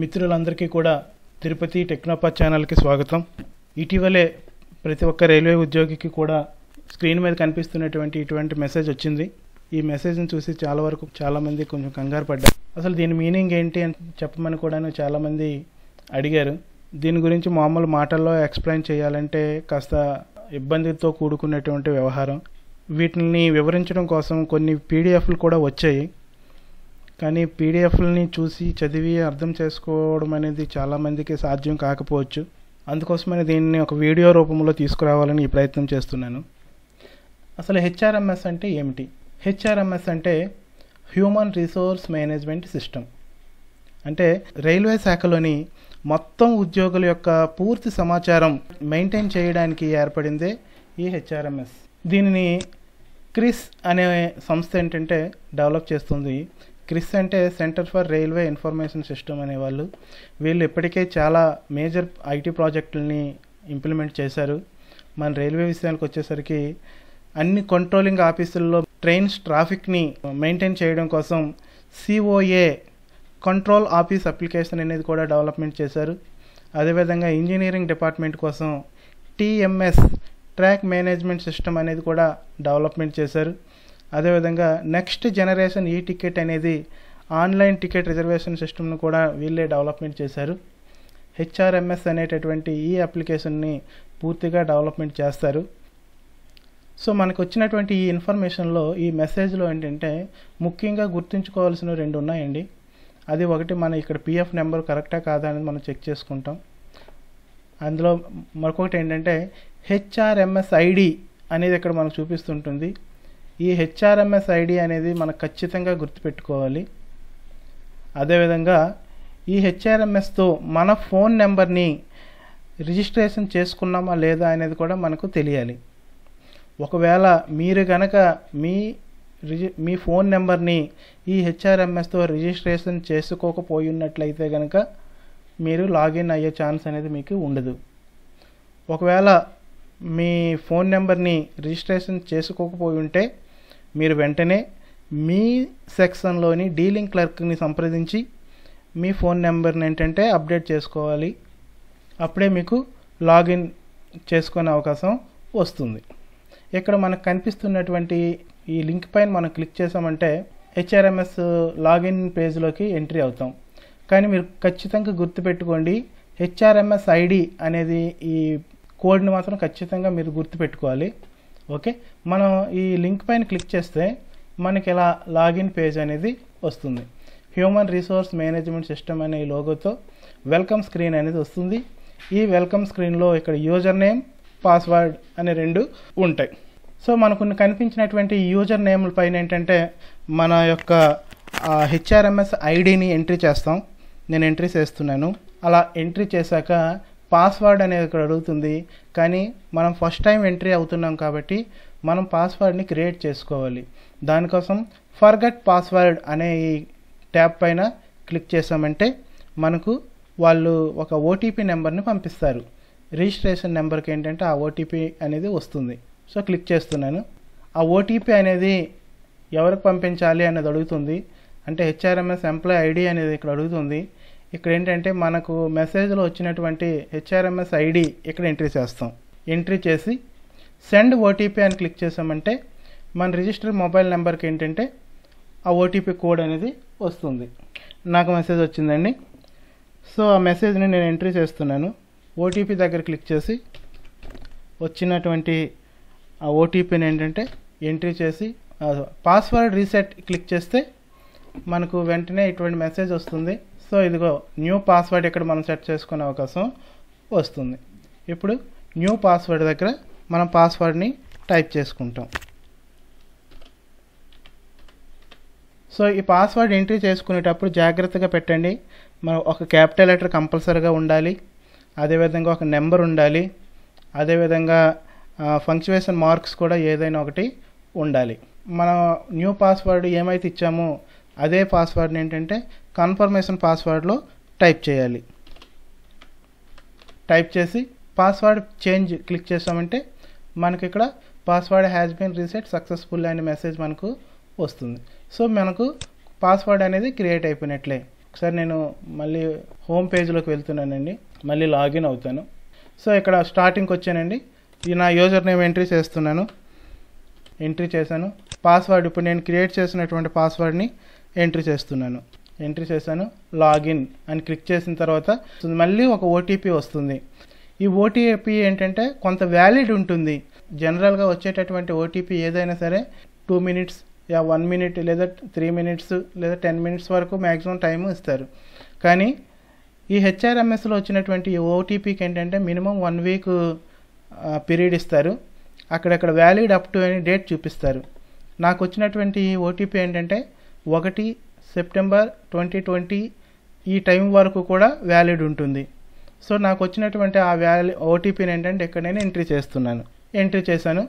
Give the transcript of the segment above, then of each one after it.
మిత్రులందరికీ కూడా తిరుపతి టెక్నోపా ఛానల్కి స్వాగతం ఇటీవలే ప్రతి ఒక్క రైల్వే ఉద్యోగికి కూడా స్క్రీన్ మీద కనిపిస్తున్నటువంటి ఇటువంటి మెసేజ్ వచ్చింది ఈ మెసేజ్ని చూసి చాలా వరకు చాలామంది కొంచెం కంగారు పడ్డారు అసలు దీని మీనింగ్ ఏంటి అని చెప్పమని కూడా చాలామంది అడిగారు దీని గురించి మామూలు మాటల్లో ఎక్స్ప్లెయిన్ చేయాలంటే కాస్త ఇబ్బందితో కూడుకున్నటువంటి వ్యవహారం వీటిని వివరించడం కోసం కొన్ని పీడిఎఫ్లు కూడా వచ్చాయి కానీ పీడిఎఫ్లని చూసి చదివి అర్థం చేసుకోవడం అనేది చాలామందికి సాధ్యం కాకపోవచ్చు అందుకోసమని దీన్ని ఒక వీడియో రూపంలో తీసుకురావాలని ఈ ప్రయత్నం చేస్తున్నాను అసలు హెచ్ఆర్ఎంఎస్ అంటే ఏమిటి హెచ్ఆర్ఎంఎస్ అంటే హ్యూమన్ రిసోర్స్ మేనేజ్మెంట్ సిస్టమ్ అంటే రైల్వే శాఖలోని మొత్తం ఉద్యోగుల యొక్క పూర్తి సమాచారం మెయింటైన్ చేయడానికి ఏర్పడిందే ఈ హెచ్ఆర్ఎంఎస్ దీనిని క్రిస్ అనే సంస్థ ఏంటంటే డెవలప్ చేస్తుంది క్రిస్ అంటే centre for railway information system అనేవాళ్ళు వీళ్ళు ఇప్పటికే చాలా మేజర్ ఐటీ ప్రాజెక్టులని ఇంప్లిమెంట్ చేశారు మన రైల్వే విషయానికి వచ్చేసరికి అన్ని కంట్రోలింగ్ ఆఫీసుల్లో ట్రైన్స్ ట్రాఫిక్ని మెయింటైన్ చేయడం కోసం సిఓఏ కంట్రోల్ ఆఫీస్ అప్లికేషన్ అనేది కూడా డెవలప్మెంట్ చేశారు అదేవిధంగా ఇంజనీరింగ్ డిపార్ట్మెంట్ కోసం టీఎంఎస్ ట్రాక్ మేనేజ్మెంట్ సిస్టమ్ అనేది కూడా డెవలప్మెంట్ చేశారు అదేవిధంగా నెక్స్ట్ జనరేషన్ ఈ టికెట్ అనేది ఆన్లైన్ టికెట్ రిజర్వేషన్ సిస్టమ్ను కూడా వీళ్ళే డెవలప్మెంట్ చేశారు హెచ్ఆర్ఎంఎస్ అనేటటువంటి ఈ అప్లికేషన్ని పూర్తిగా డెవలప్మెంట్ చేస్తారు సో మనకు వచ్చినటువంటి ఈ ఇన్ఫర్మేషన్లో ఈ మెసేజ్లో ఏంటంటే ముఖ్యంగా గుర్తుంచుకోవాల్సిన రెండు ఉన్నాయండి అది ఒకటి మన ఇక్కడ పిఎఫ్ నెంబర్ కరెక్టా కాదా అనేది మనం చెక్ చేసుకుంటాం అందులో మరొకటి ఏంటంటే హెచ్ఆర్ఎంఎస్ ఐడి అనేది ఇక్కడ మనకు చూపిస్తుంటుంది ఈ హెచ్ఆర్ఎంఎస్ ఐడి అనేది మనం ఖచ్చితంగా గుర్తుపెట్టుకోవాలి అదేవిధంగా ఈ హెచ్ఆర్ఎంఎస్తో మన ఫోన్ నెంబర్ని రిజిస్ట్రేషన్ చేసుకున్నామా లేదా అనేది కూడా మనకు తెలియాలి ఒకవేళ మీరు కనుక మీ రిజి మీ ఫోన్ నెంబర్ని ఈ హెచ్ఆర్ఎంఎస్తో రిజిస్ట్రేషన్ చేసుకోకపోయి ఉన్నట్లయితే కనుక మీరు లాగిన్ అయ్యే ఛాన్స్ అనేది మీకు ఉండదు ఒకవేళ మీ ఫోన్ నెంబర్ని రిజిస్ట్రేషన్ చేసుకోకపోయి ఉంటే మీరు వెంటనే మీ సెక్షన్లోని డీలింగ్ క్లర్క్ని సంప్రదించి మీ ఫోన్ నెంబర్ని ఏంటంటే అప్డేట్ చేసుకోవాలి అప్పుడే మీకు లాగిన్ చేసుకునే అవకాశం వస్తుంది ఇక్కడ మనకు కనిపిస్తున్నటువంటి ఈ లింక్ పైన మనం క్లిక్ చేసామంటే హెచ్ఆర్ఎంఎస్ లాగిన్ పేజ్లోకి ఎంట్రీ అవుతాం కానీ మీరు ఖచ్చితంగా గుర్తుపెట్టుకోండి హెచ్ఆర్ఎంఎస్ ఐడి అనేది ఈ కోడ్ని మాత్రం ఖచ్చితంగా మీరు గుర్తుపెట్టుకోవాలి ఓకే మనం ఈ లింక్ పైన క్లిక్ చేస్తే మనకి ఇలా లాగిన్ పేజ్ అనేది వస్తుంది హ్యూమన్ రిసోర్స్ మేనేజ్మెంట్ సిస్టమ్ అనే ఈ లోగోతో వెల్కమ్ స్క్రీన్ అనేది వస్తుంది ఈ వెల్కమ్ స్క్రీన్లో ఇక్కడ యూజర్ నేమ్ పాస్వర్డ్ అనే రెండు ఉంటాయి సో మనకు కనిపించినటువంటి యూజర్ నేమ్ల పైన ఏంటంటే మన యొక్క హెచ్ఆర్ఎంఎస్ ఐడిని ఎంట్రీ చేస్తాం నేను ఎంట్రీ చేస్తున్నాను అలా ఎంట్రీ చేశాక పాస్వర్డ్ అనేది ఇక్కడ అడుగుతుంది కానీ మనం ఫస్ట్ టైం ఎంట్రీ అవుతున్నాం కాబట్టి మనం పాస్వర్డ్ని క్రియేట్ చేసుకోవాలి దానికోసం ఫర్గట్ పాస్వర్డ్ అనే ఈ ట్యాబ్ పైన క్లిక్ చేసామంటే మనకు వాళ్ళు ఒక ఓటీపీ నెంబర్ని పంపిస్తారు రిజిస్ట్రేషన్ నెంబర్కి ఏంటంటే ఆ ఓటీపీ అనేది వస్తుంది సో క్లిక్ చేస్తున్నాను ఆ ఓటీపీ అనేది ఎవరికి పంపించాలి అనేది అడుగుతుంది అంటే హెచ్ఆర్ఎంఎస్ ఎంప్లాయ్ ఐడి అనేది ఇక్కడ అడుగుతుంది ఇక్కడ ఏంటంటే మనకు మెసేజ్లో వచ్చినటువంటి హెచ్ఆర్ఎంఎస్ ఐడి ఇక్కడ ఎంట్రీ చేస్తాం ఎంట్రీ చేసి సెండ్ ఓటీపీ అని క్లిక్ చేసామంటే మన రిజిస్టర్ మొబైల్ నెంబర్కి ఏంటంటే ఆ ఓటీపీ కోడ్ అనేది వస్తుంది నాకు మెసేజ్ వచ్చిందండి సో ఆ మెసేజ్ని నేను ఎంట్రీ చేస్తున్నాను ఓటీపీ దగ్గర క్లిక్ చేసి వచ్చినటువంటి ఆ ఓటీపీని ఏంటంటే ఎంట్రీ చేసి పాస్వర్డ్ రీసెట్ క్లిక్ చేస్తే మనకు వెంటనే ఇటువంటి మెసేజ్ వస్తుంది సో ఇదిగో న్యూ పాస్వర్డ్ ఇక్కడ మనం సెట్ చేసుకునే అవకాశం వస్తుంది ఇప్పుడు న్యూ పాస్వర్డ్ దగ్గర మనం పాస్వర్డ్ని టైప్ చేసుకుంటాం సో ఈ పాస్వర్డ్ ఎంట్రీ చేసుకునేటప్పుడు జాగ్రత్తగా పెట్టండి మనం ఒక క్యాపిటల్ లెటర్ కంపల్సరీగా ఉండాలి అదేవిధంగా ఒక నెంబర్ ఉండాలి అదేవిధంగా ఫంక్చువేషన్ మార్క్స్ కూడా ఏదైనా ఒకటి ఉండాలి మనం న్యూ పాస్వర్డ్ ఏమైతే ఇచ్చామో అదే పాస్వర్డ్ని ఏంటంటే కన్ఫర్మేషన్ పాస్వర్డ్లో టైప్ చేయాలి టైప్ చేసి పాస్వర్డ్ చేంజ్ క్లిక్ చేసామంటే మనకి ఇక్కడ password has been reset successful అనే మెసేజ్ మనకు వస్తుంది సో మనకు పాస్వర్డ్ అనేది క్రియేట్ అయిపోయినట్లే ఒకసారి నేను మళ్ళీ హోమ్ పేజ్లోకి వెళ్తున్నానండి మళ్ళీ లాగిన్ అవుతాను సో ఇక్కడ స్టార్టింగ్కి వచ్చానండి నా యూజర్ నేమ్ ఎంట్రీ చేస్తున్నాను ఎంట్రీ చేశాను పాస్వర్డ్ ఇప్పుడు నేను క్రియేట్ చేసినటువంటి పాస్వర్డ్ని ఎంట్రీ చేస్తున్నాను ఎంట్రీ చేశాను లాగిన్ అని క్లిక్ చేసిన తర్వాత మళ్ళీ ఒక ఓటీపీ వస్తుంది ఈ ఓటీపీ ఏంటంటే కొంత వ్యాలిడ్ ఉంటుంది జనరల్గా వచ్చేటటువంటి ఓటీపీ ఏదైనా సరే టూ మినిట్స్ యా వన్ మినిట్ లేదా త్రీ మినిట్స్ లేదా టెన్ మినిట్స్ వరకు మ్యాక్సిమం టైం ఇస్తారు కానీ ఈ హెచ్ఆర్ఎంఎస్లో వచ్చినటువంటి ఓటీపీకి ఏంటంటే మినిమం వన్ వీక్ పీరియడ్ ఇస్తారు అక్కడక్కడ వ్యాలిడ్ అప్ టు అని డేట్ చూపిస్తారు నాకు వచ్చినటువంటి ఈ ఓటీపీ ఏంటంటే ఒకటి సెప్టెంబర్ ట్వంటీ ట్వంటీ ఈ టైం వరకు కూడా వ్యాలిడ్ ఉంటుంది సో నాకు వచ్చినటువంటి ఆ వ్యాలి ఓటీపీని ఏంటంటే ఎక్కడైనా ఎంట్రీ చేస్తున్నాను ఎంట్రీ చేశాను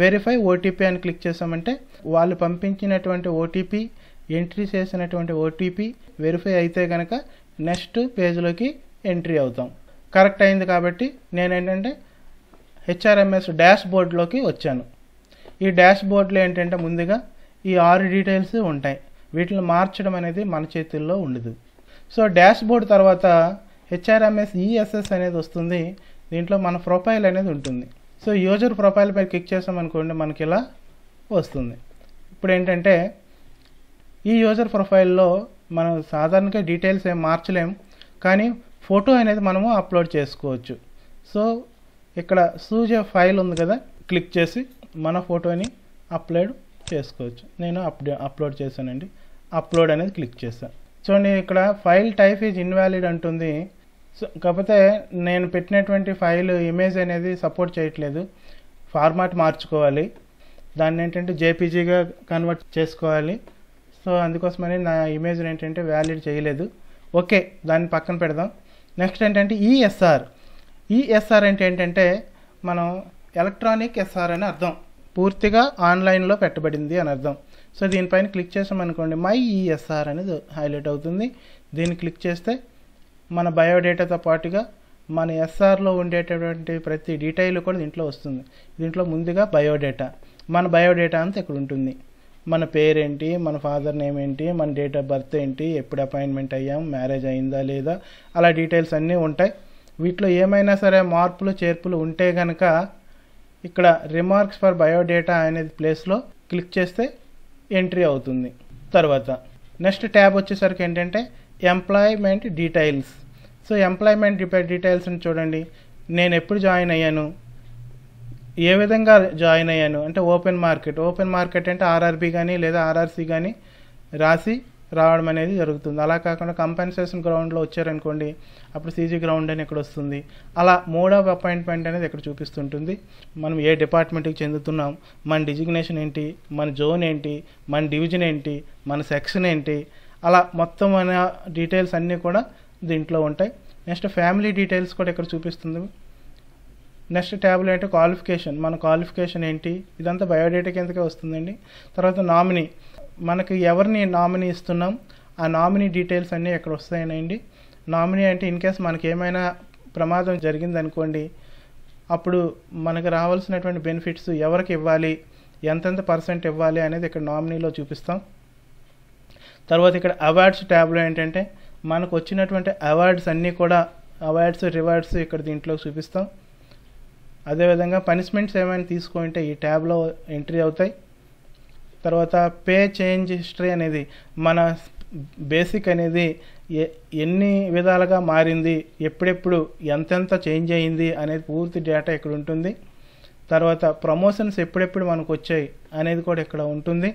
వెరిఫై ఓటీపీ అని క్లిక్ చేసామంటే వాళ్ళు పంపించినటువంటి ఓటీపీ ఎంట్రీ చేసినటువంటి ఓటీపీ వెరిఫై అయితే కనుక నెక్స్ట్ పేజ్లోకి ఎంట్రీ అవుతాం కరెక్ట్ అయింది కాబట్టి నేను ఏంటంటే హెచ్ఆర్ఎంఎస్ డాష్ బోర్డ్లోకి వచ్చాను ఈ డాష్ బోర్డ్లో ఏంటంటే ముందుగా ఈ ఆరు డీటెయిల్స్ ఉంటాయి వీటిని మార్చడం అనేది మన చేతుల్లో ఉండదు సో డాష్ బోర్డ్ తర్వాత హెచ్ఆర్ఎంఎస్ ఈఎస్ఎస్ అనేది వస్తుంది దీంట్లో మన ప్రొఫైల్ అనేది ఉంటుంది సో యూజర్ ప్రొఫైల్ పై క్లిక్ చేసామనుకోండి మనకి ఇలా వస్తుంది ఇప్పుడు ఏంటంటే ఈ యూజర్ ప్రొఫైల్లో మనం సాధారణంగా డీటెయిల్స్ ఏం మార్చలేము కానీ ఫోటో అనేది మనము అప్లోడ్ చేసుకోవచ్చు సో ఇక్కడ సూజే ఫైల్ ఉంది కదా క్లిక్ చేసి మన ఫోటోని అప్లోడ్ చేసుకోవచ్చు నేను అప్డే అప్లోడ్ చేశానండి అప్లోడ్ అనేది క్లిక్ చేస్తాను చూడండి ఇక్కడ ఫైల్ టైప్ ఈజ్ ఇన్వాలిడ్ అంటుంది సో కాకపోతే నేను పెట్టినటువంటి ఫైల్ ఇమేజ్ అనేది సపోర్ట్ చేయట్లేదు ఫార్మాట్ మార్చుకోవాలి దాన్ని ఏంటంటే జేపీజీగా కన్వర్ట్ చేసుకోవాలి సో అందుకోసమని నా ఇమేజ్ ఏంటంటే వ్యాలిడ్ చేయలేదు ఓకే దాన్ని పక్కన పెడదాం నెక్స్ట్ ఏంటంటే ఈఎస్ఆర్ e ఈఎస్ఆర్ e అంటే ఏంటంటే మనం ఎలక్ట్రానిక్ ఎస్ఆర్ అని అర్థం పూర్తిగా ఆన్లైన్లో పెట్టబడింది అని అర్థం సో దీనిపైన క్లిక్ చేసామనుకోండి మై ఈఎస్ఆర్ e అనేది హైలైట్ అవుతుంది దీన్ని క్లిక్ చేస్తే మన బయోడేటాతో పాటుగా మన ఎస్ఆర్లో ఉండేటటువంటి ప్రతి డీటెయిల్ కూడా దీంట్లో వస్తుంది దీంట్లో ముందుగా బయోడేటా మన బయోడేటా అంతా ఇక్కడ ఉంటుంది మన పేరేంటి మన ఫాదర్ నేమ్ ఏంటి మన డేట్ ఆఫ్ బర్త్ ఏంటి ఎప్పుడు అపాయింట్మెంట్ అయ్యాం మ్యారేజ్ అయిందా లేదా అలా డీటెయిల్స్ అన్నీ ఉంటాయి వీటిలో ఏమైనా సరే మార్పులు చేర్పులు ఉంటే కనుక ఇక్కడ రిమార్క్స్ ఫర్ బయోడేటా అనేది ప్లేస్లో క్లిక్ చేస్తే ఎంట్రీ అవుతుంది తర్వాత నెక్స్ట్ ట్యాబ్ వచ్చేసరికి ఏంటంటే ఎంప్లాయ్మెంట్ డీటెయిల్స్ సో ఎంప్లాయ్మెంట్ డీటెయిల్స్ని చూడండి నేను ఎప్పుడు జాయిన్ అయ్యాను ఏ విధంగా జాయిన్ అయ్యాను అంటే ఓపెన్ మార్కెట్ ఓపెన్ మార్కెట్ అంటే ఆర్ఆర్బి కానీ లేదా ఆర్ఆర్సి కానీ రాసి రావడం అనేది జరుగుతుంది అలా కాకుండా కంపెన్సేషన్ గ్రౌండ్లో వచ్చారనుకోండి అప్పుడు సీజీ గ్రౌండ్ అని ఇక్కడ వస్తుంది అలా మూడవ ఆఫ్ అపాయింట్మెంట్ అనేది ఇక్కడ చూపిస్తుంటుంది మనం ఏ డిపార్ట్మెంట్కి చెందుతున్నాం మన డిజిగ్నేషన్ ఏంటి మన జోన్ ఏంటి మన డివిజన్ ఏంటి మన సెక్షన్ ఏంటి అలా మొత్తం మన డీటెయిల్స్ అన్నీ కూడా దీంట్లో ఉంటాయి నెక్స్ట్ ఫ్యామిలీ డీటెయిల్స్ కూడా ఇక్కడ చూపిస్తుంది నెక్స్ట్ ట్యాబ్లో అంటే క్వాలిఫికేషన్ మన క్వాలిఫికేషన్ ఏంటి ఇదంతా బయోడేటా కిందకే వస్తుందండి తర్వాత నామినీ మనకి ఎవరిని నామినీ ఇస్తున్నాం ఆ నామినీ డీటెయిల్స్ అన్నీ ఇక్కడ వస్తాయనండి నామినీ అంటే ఇన్ కేస్ మనకి ఏమైనా ప్రమాదం జరిగిందనుకోండి అప్పుడు మనకు రావాల్సినటువంటి బెనిఫిట్స్ ఎవరికి ఇవ్వాలి ఎంతెంత పర్సెంట్ ఇవ్వాలి అనేది ఇక్కడ నామినీలో చూపిస్తాం తర్వాత ఇక్కడ అవార్డ్స్ ట్యాబ్లో ఏంటంటే మనకు వచ్చినటువంటి అవార్డ్స్ అన్నీ కూడా అవార్డ్స్ రివార్డ్స్ ఇక్కడ దీంట్లో చూపిస్తాం అదేవిధంగా పనిష్మెంట్స్ ఏమైనా తీసుకుంటే ఈ ట్యాబ్లో ఎంట్రీ అవుతాయి తర్వాత పే చేంజ్ హిస్టరీ అనేది మన బేసిక్ అనేది ఎన్ని విధాలుగా మారింది ఎప్పుడెప్పుడు ఎంతెంత చేంజ్ అయింది అనేది పూర్తి డేటా ఇక్కడ ఉంటుంది తర్వాత ప్రమోషన్స్ ఎప్పుడెప్పుడు మనకు వచ్చాయి అనేది కూడా ఇక్కడ ఉంటుంది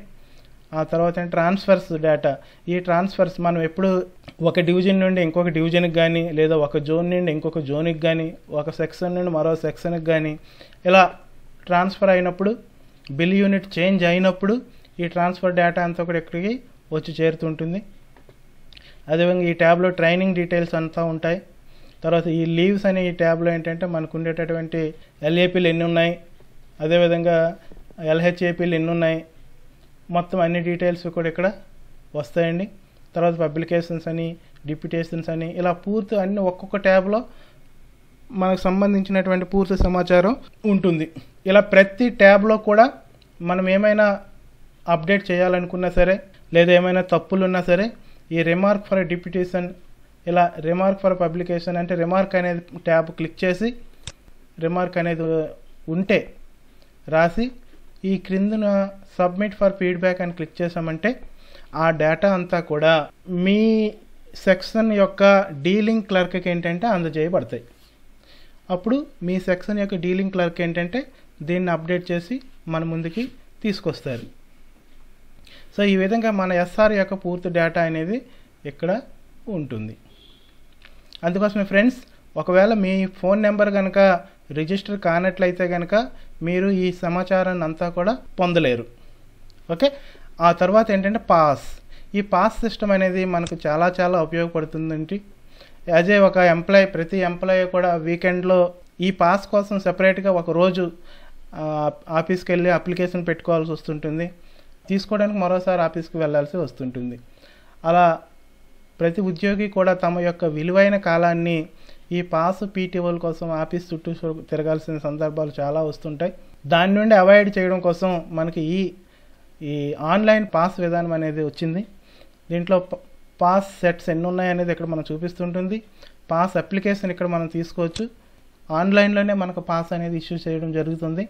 ఆ తర్వాత ట్రాన్స్ఫర్స్ డేటా ఈ ట్రాన్స్ఫర్స్ మనం ఎప్పుడు ఒక డివిజన్ నుండి ఇంకొక డివిజన్కి కానీ లేదా ఒక జోన్ నుండి ఇంకొక జోన్కి కానీ ఒక సెక్షన్ నుండి మరో సెక్షన్కి కానీ ఇలా ట్రాన్స్ఫర్ అయినప్పుడు బిల్ యూనిట్ చేంజ్ అయినప్పుడు ఈ ట్రాన్స్ఫర్ డేటా అంతా కూడా ఇక్కడికి వచ్చి చేరుతుంటుంది అదేవిధంగా ఈ ట్యాబ్లో ట్రైనింగ్ డీటెయిల్స్ అంతా ఉంటాయి తర్వాత ఈ లీవ్స్ అనే ఈ ట్యాబ్లో ఏంటంటే మనకు ఉండేటటువంటి ఎల్ఏపీలు ఎన్ని ఉన్నాయి అదేవిధంగా ఎల్హెచ్ఏపీలు ఎన్ని ఉన్నాయి మొత్తం అన్ని డీటెయిల్స్ కూడా ఇక్కడ వస్తాయండి తర్వాత పబ్లికేషన్స్ అని డిప్యూటేషన్స్ అని ఇలా పూర్తి అన్ని ఒక్కొక్క ట్యాబ్లో మనకు సంబంధించినటువంటి పూర్తి సమాచారం ఉంటుంది ఇలా ప్రతి ట్యాబ్లో కూడా మనం ఏమైనా అప్డేట్ చేయాలనుకున్నా సరే లేదా ఏమైనా తప్పులు ఉన్నా సరే ఈ రిమార్క్ ఫర్ డిప్యూటేషన్ ఇలా రిమార్క్ ఫర్ పబ్లికేషన్ అంటే రిమార్క్ అనేది ట్యాబ్ క్లిక్ చేసి రిమార్క్ అనేది ఉంటే రాసి ఈ క్రిందన సబ్మిట్ ఫర్ ఫీడ్బ్యాక్ అని క్లిక్ చేసామంటే ఆ డేటా అంతా కూడా మీ సెక్షన్ యొక్క డీలింగ్ క్లర్క్కి ఏంటంటే అందజేయబడతాయి అప్పుడు మీ సెక్షన్ యొక్క డీలింగ్ క్లర్క్ ఏంటంటే దీన్ని అప్డేట్ చేసి మన ముందుకి తీసుకొస్తారు సో ఈ విధంగా మన ఎస్ఆర్ యొక్క పూర్తి డేటా అనేది ఇక్కడ ఉంటుంది అందుకోసమే ఫ్రెండ్స్ ఒకవేళ మీ ఫోన్ నెంబర్ కనుక రిజిస్టర్ కానట్లయితే కనుక మీరు ఈ సమాచారాన్ని అంతా కూడా పొందలేరు ఓకే ఆ తర్వాత ఏంటంటే పాస్ ఈ పాస్ సిస్టమ్ అనేది మనకు చాలా చాలా ఉపయోగపడుతుందండి అదే ఒక ఎంప్లాయ్ ప్రతి ఎంప్లాయీ కూడా వీకెండ్లో ఈ పాస్ కోసం సపరేట్గా ఒక రోజు ఆఫీస్కి వెళ్ళి అప్లికేషన్ పెట్టుకోవాల్సి వస్తుంటుంది తీసుకోవడానికి మరోసారి ఆఫీస్కి వెళ్లాల్సి వస్తుంటుంది అలా ప్రతి ఉద్యోగి కూడా తమ యొక్క విలువైన కాలాన్ని ఈ పాస్ పీటీఓల కోసం ఆఫీస్ చుట్టూ తిరగాల్సిన సందర్భాలు చాలా వస్తుంటాయి దాని నుండి అవాయిడ్ చేయడం కోసం మనకి ఈ ఈ ఆన్లైన్ పాస్ విధానం అనేది వచ్చింది దీంట్లో పాస్ సెట్స్ ఎన్ని ఉన్నాయనేది ఇక్కడ మనం చూపిస్తుంటుంది పాస్ అప్లికేషన్ ఇక్కడ మనం తీసుకోవచ్చు ఆన్లైన్లోనే మనకు పాస్ అనేది ఇష్యూ చేయడం జరుగుతుంది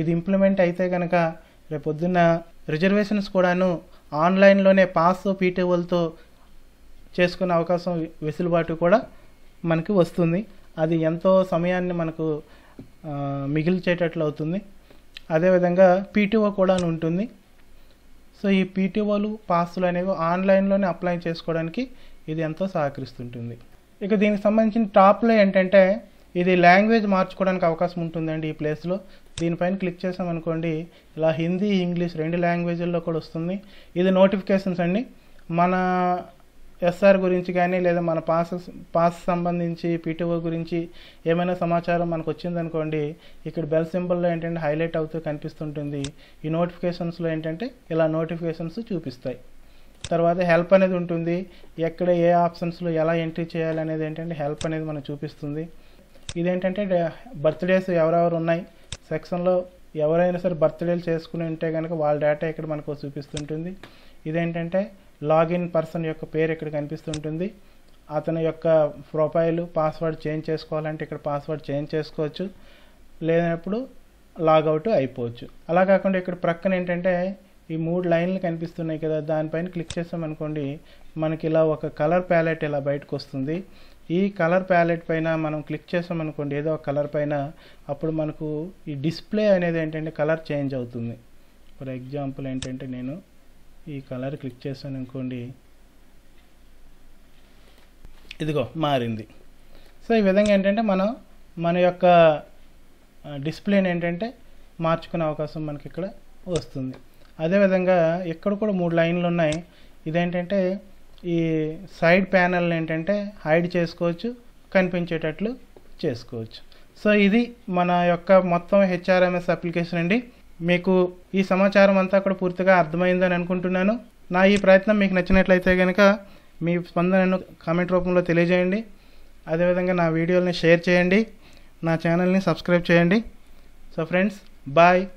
ఇది ఇంప్లిమెంట్ అయితే కనుక రేపు పొద్దున్న రిజర్వేషన్స్ కూడాను ఆన్లైన్లోనే పాస్ పీటీఓలతో చేసుకునే అవకాశం వెసులుబాటు కూడా మనకి వస్తుంది అది ఎంతో సమయాన్ని మనకు మిగిల్చేటట్లు అవుతుంది అదేవిధంగా పీటీఓ కూడా ఉంటుంది సో ఈ పీటీఓలు పాస్లు అనేవి ఆన్లైన్లోనే అప్లై చేసుకోవడానికి ఇది ఎంతో సహకరిస్తుంటుంది ఇక దీనికి సంబంధించిన టాప్లో ఏంటంటే ఇది లాంగ్వేజ్ మార్చుకోవడానికి అవకాశం ఉంటుందండి ఈ ప్లేస్లో దీనిపైన క్లిక్ చేసామనుకోండి ఇలా హిందీ ఇంగ్లీష్ రెండు లాంగ్వేజ్ల్లో కూడా వస్తుంది ఇది నోటిఫికేషన్స్ అండి మన ఎస్ఆర్ గురించి కానీ లేదా మన పాస్ పాస్ సంబంధించి పీటీఓ గురించి ఏమైనా సమాచారం మనకు వచ్చిందనుకోండి ఇక్కడ బెల్ సింబల్లో ఏంటంటే హైలైట్ అవుతూ కనిపిస్తుంటుంది ఈ నోటిఫికేషన్స్లో ఏంటంటే ఇలా నోటిఫికేషన్స్ చూపిస్తాయి తర్వాత హెల్ప్ అనేది ఉంటుంది ఎక్కడ ఏ ఆప్షన్స్లో ఎలా ఎంట్రీ చేయాలి అనేది ఏంటంటే హెల్ప్ అనేది మనకు చూపిస్తుంది ఇదేంటంటే బర్త్డేస్ ఎవరెవరు ఉన్నాయి సెక్షన్లో ఎవరైనా సరే బర్త్డేలు చేసుకుని ఉంటే కనుక వాళ్ళ డేటా ఇక్కడ మనకు చూపిస్తుంటుంది ఇదేంటంటే లాగిన్ పర్సన్ యొక్క పేరు ఇక్కడ కనిపిస్తుంటుంది అతని యొక్క ప్రొఫైల్ పాస్వర్డ్ చేంజ్ చేసుకోవాలంటే ఇక్కడ పాస్వర్డ్ చేంజ్ చేసుకోవచ్చు లేనప్పుడు లాగౌట్ అయిపోవచ్చు అలా కాకుండా ఇక్కడ ప్రక్కన ఏంటంటే ఈ మూడు లైన్లు కనిపిస్తున్నాయి కదా దానిపైన క్లిక్ చేసాం అనుకోండి మనకి ఇలా ఒక కలర్ ప్యాలెట్ ఇలా బయటకు వస్తుంది ఈ కలర్ ప్యాలెట్ పైన మనం క్లిక్ చేసామనుకోండి ఏదో ఒక కలర్ పైన అప్పుడు మనకు ఈ డిస్ప్లే అనేది ఏంటంటే కలర్ చేంజ్ అవుతుంది ఫర్ ఎగ్జాంపుల్ ఏంటంటే నేను ఈ కలర్ క్లిక్ చేశాను అనుకోండి ఇదిగో మారింది సో ఈ విధంగా ఏంటంటే మనం మన యొక్క డిస్ప్లేని ఏంటంటే మార్చుకునే అవకాశం మనకి ఇక్కడ వస్తుంది అదేవిధంగా ఇక్కడ కూడా మూడు లైన్లు ఉన్నాయి ఇదేంటంటే ఈ సైడ్ ప్యానల్ ఏంటంటే హైడ్ చేసుకోవచ్చు కనిపించేటట్లు చేసుకోవచ్చు సో ఇది మన యొక్క మొత్తం హెచ్ఆర్ఎంఎస్ అప్లికేషన్ అండి మీకు ఈ సమాచారం అంతా కూడా పూర్తిగా అర్థమైందని అనుకుంటున్నాను నా ఈ ప్రయత్నం మీకు నచ్చినట్లయితే కనుక మీ స్పందనను కామెంట్ రూపంలో తెలియజేయండి అదేవిధంగా నా వీడియోల్ని షేర్ చేయండి నా ఛానల్ని సబ్స్క్రైబ్ చేయండి సో ఫ్రెండ్స్ బాయ్